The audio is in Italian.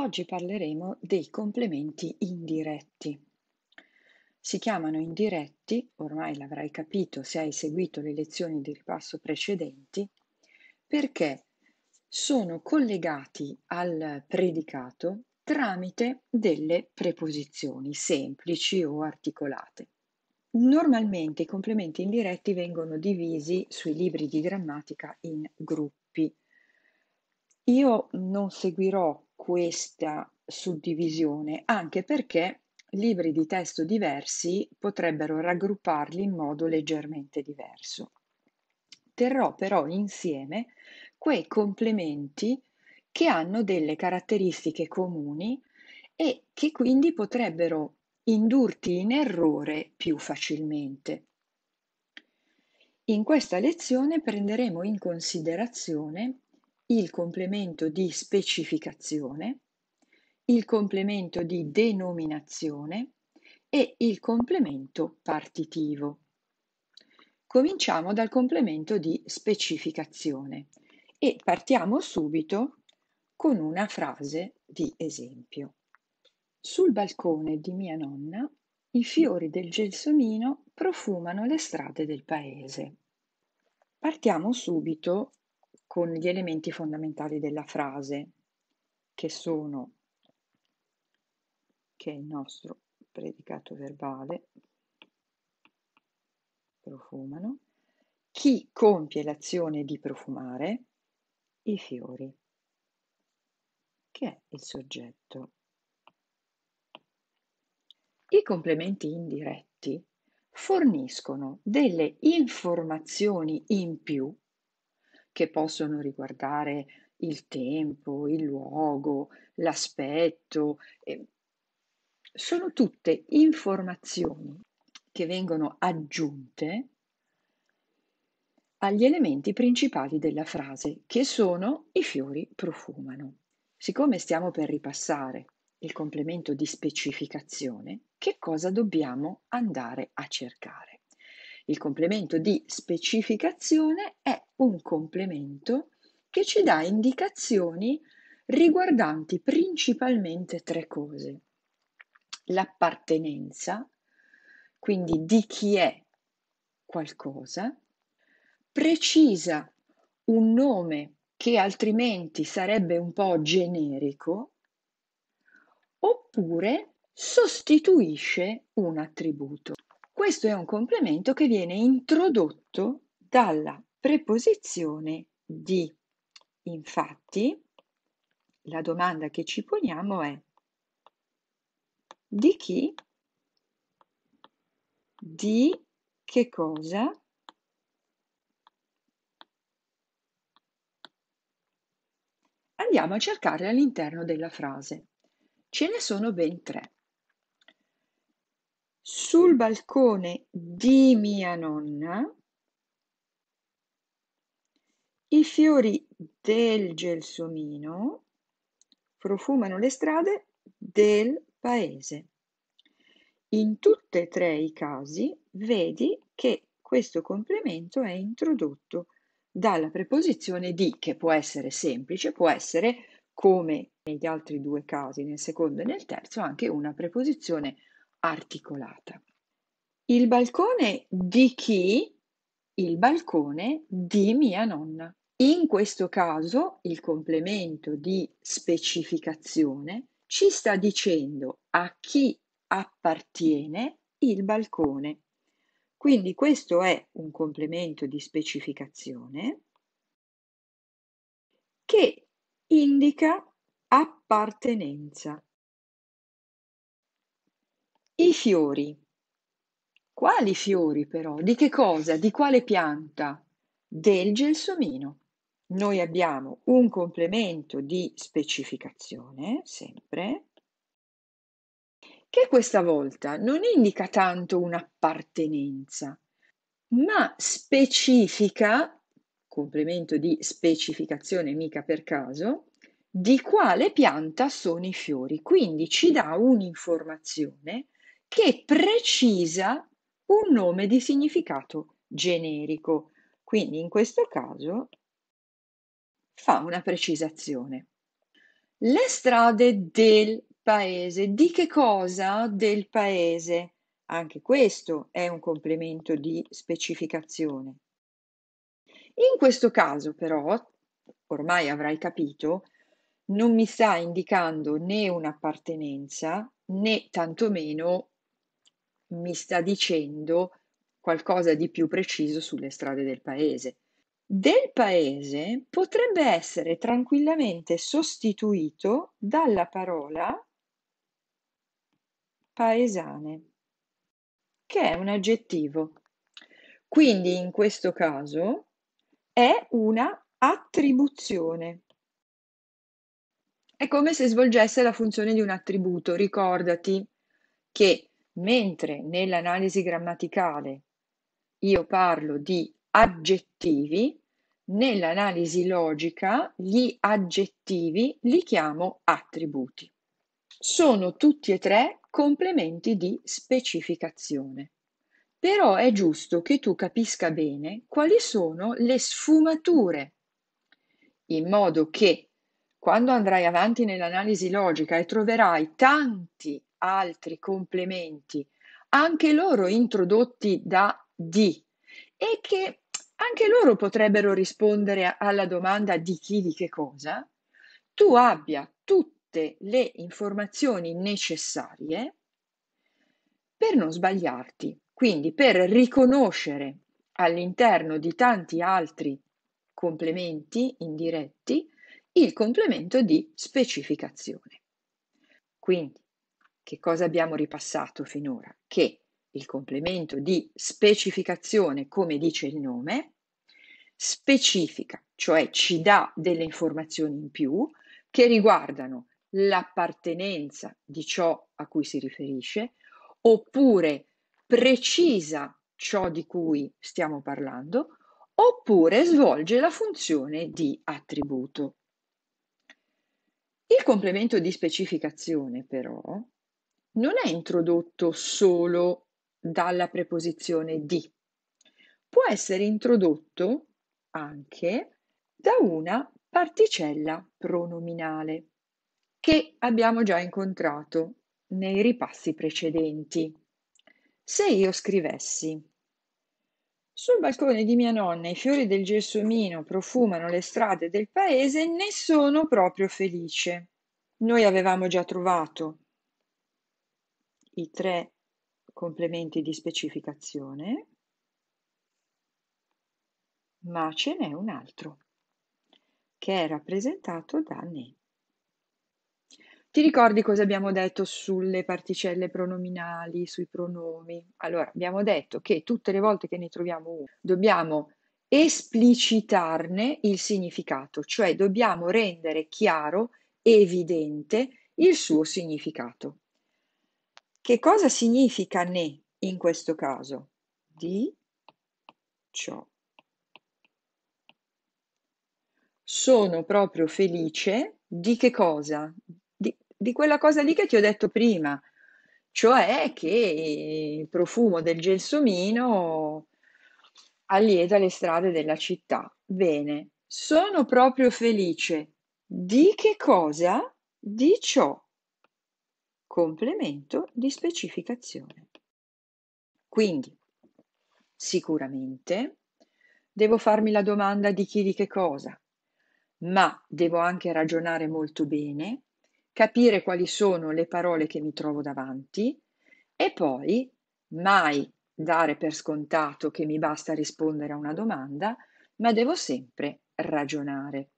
Oggi parleremo dei complementi indiretti. Si chiamano indiretti, ormai l'avrai capito se hai seguito le lezioni di ripasso precedenti, perché sono collegati al predicato tramite delle preposizioni semplici o articolate. Normalmente i complementi indiretti vengono divisi sui libri di grammatica in gruppi io non seguirò questa suddivisione, anche perché libri di testo diversi potrebbero raggrupparli in modo leggermente diverso. Terrò però insieme quei complementi che hanno delle caratteristiche comuni e che quindi potrebbero indurti in errore più facilmente. In questa lezione prenderemo in considerazione il complemento di specificazione, il complemento di denominazione e il complemento partitivo. Cominciamo dal complemento di specificazione e partiamo subito con una frase di esempio. Sul balcone di mia nonna i fiori del gelsomino profumano le strade del paese. Partiamo subito con gli elementi fondamentali della frase, che sono che è il nostro predicato verbale, profumano, chi compie l'azione di profumare, i fiori, che è il soggetto. I complementi indiretti forniscono delle informazioni in più che possono riguardare il tempo, il luogo, l'aspetto. Sono tutte informazioni che vengono aggiunte agli elementi principali della frase, che sono i fiori profumano. Siccome stiamo per ripassare il complemento di specificazione, che cosa dobbiamo andare a cercare? Il complemento di specificazione è un complemento che ci dà indicazioni riguardanti principalmente tre cose. L'appartenenza, quindi di chi è qualcosa, precisa un nome che altrimenti sarebbe un po' generico, oppure sostituisce un attributo. Questo è un complemento che viene introdotto dalla preposizione di. Infatti, la domanda che ci poniamo è di chi, di che cosa, andiamo a cercare all'interno della frase. Ce ne sono ben tre sul balcone di mia nonna, i fiori del gelsomino profumano le strade del paese. In tutti e tre i casi vedi che questo complemento è introdotto dalla preposizione di, che può essere semplice, può essere come negli altri due casi, nel secondo e nel terzo, anche una preposizione articolata. Il balcone di chi? Il balcone di mia nonna. In questo caso il complemento di specificazione ci sta dicendo a chi appartiene il balcone. Quindi questo è un complemento di specificazione che indica appartenenza. I fiori. Quali fiori però? Di che cosa? Di quale pianta? Del gelsomino. Noi abbiamo un complemento di specificazione, sempre, che questa volta non indica tanto un'appartenenza, ma specifica, complemento di specificazione mica per caso, di quale pianta sono i fiori. Quindi ci dà un'informazione che precisa un nome di significato generico. Quindi in questo caso fa una precisazione. Le strade del paese. Di che cosa? Del paese. Anche questo è un complemento di specificazione. In questo caso però, ormai avrai capito, non mi sta indicando né un'appartenenza né tantomeno mi sta dicendo qualcosa di più preciso sulle strade del paese. Del paese potrebbe essere tranquillamente sostituito dalla parola paesane, che è un aggettivo. Quindi in questo caso è una attribuzione. È come se svolgesse la funzione di un attributo. Ricordati che Mentre nell'analisi grammaticale io parlo di aggettivi, nell'analisi logica gli aggettivi li chiamo attributi. Sono tutti e tre complementi di specificazione. Però è giusto che tu capisca bene quali sono le sfumature, in modo che quando andrai avanti nell'analisi logica e troverai tanti altri complementi, anche loro introdotti da di, e che anche loro potrebbero rispondere alla domanda di chi, di che cosa, tu abbia tutte le informazioni necessarie per non sbagliarti, quindi per riconoscere all'interno di tanti altri complementi indiretti il complemento di specificazione. Quindi che cosa abbiamo ripassato finora? Che il complemento di specificazione, come dice il nome, specifica, cioè ci dà delle informazioni in più che riguardano l'appartenenza di ciò a cui si riferisce, oppure precisa ciò di cui stiamo parlando, oppure svolge la funzione di attributo. Il complemento di specificazione, però, non è introdotto solo dalla preposizione di, può essere introdotto anche da una particella pronominale che abbiamo già incontrato nei ripassi precedenti. Se io scrivessi sul balcone di mia nonna i fiori del gelsomino profumano le strade del paese, ne sono proprio felice. Noi avevamo già trovato i tre complementi di specificazione, ma ce n'è un altro che è rappresentato da ne. Ti ricordi cosa abbiamo detto sulle particelle pronominali, sui pronomi? Allora, abbiamo detto che tutte le volte che ne troviamo uno dobbiamo esplicitarne il significato, cioè dobbiamo rendere chiaro, evidente il suo significato. Che cosa significa ne in questo caso? Di ciò. Sono proprio felice di che cosa? Di, di quella cosa lì che ti ho detto prima, cioè che il profumo del gelsomino allieta le strade della città. Bene, sono proprio felice. Di che cosa? Di ciò complemento di specificazione. Quindi, sicuramente devo farmi la domanda di chi di che cosa, ma devo anche ragionare molto bene, capire quali sono le parole che mi trovo davanti e poi mai dare per scontato che mi basta rispondere a una domanda, ma devo sempre ragionare.